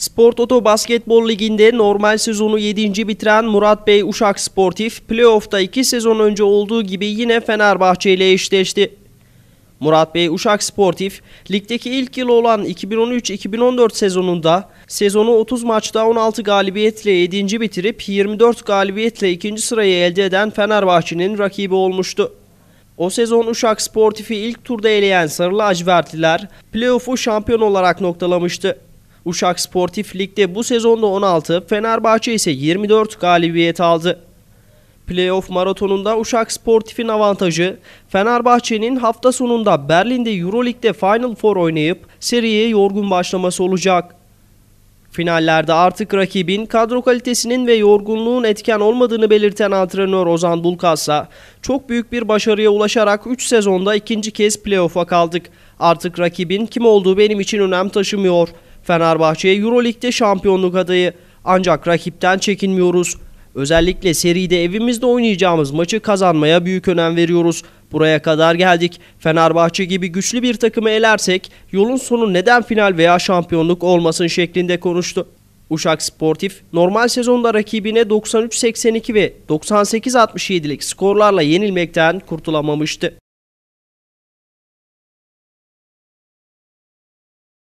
Sport Oto Basketbol Ligi'nde normal sezonu 7. bitiren Murat Bey Uşak Sportif, playoff'ta 2 sezon önce olduğu gibi yine Fenerbahçe ile eşleşti. Murat Bey Uşak Sportif, ligdeki ilk yıl olan 2013-2014 sezonunda sezonu 30 maçta 16 galibiyetle 7. bitirip 24 galibiyetle 2. sırayı elde eden Fenerbahçe'nin rakibi olmuştu. O sezon Uşak Sportif'i ilk turda eleyen Sarı Lacivertliler, playoff'u şampiyon olarak noktalamıştı. Uşak Sportif Lig'de bu sezonda 16, Fenerbahçe ise 24 galibiyet aldı. Playoff maratonunda Uşak Sportif'in avantajı Fenerbahçe'nin hafta sonunda Berlin'de Euroleague'de Final Four oynayıp seriye yorgun başlaması olacak. Finallerde artık rakibin kadro kalitesinin ve yorgunluğun etken olmadığını belirten antrenör Ozan Bulkasa, çok büyük bir başarıya ulaşarak 3 sezonda ikinci kez playoff'a kaldık. Artık rakibin kim olduğu benim için önem taşımıyor.'' Fenerbahçe'ye Euroleague'de şampiyonluk adayı ancak rakipten çekinmiyoruz. Özellikle seride evimizde oynayacağımız maçı kazanmaya büyük önem veriyoruz. Buraya kadar geldik. Fenerbahçe gibi güçlü bir takımı elersek yolun sonu neden final veya şampiyonluk olmasın şeklinde konuştu. Uşak Sportif normal sezonda rakibine 93-82 ve 98-67'lik skorlarla yenilmekten kurtulamamıştı.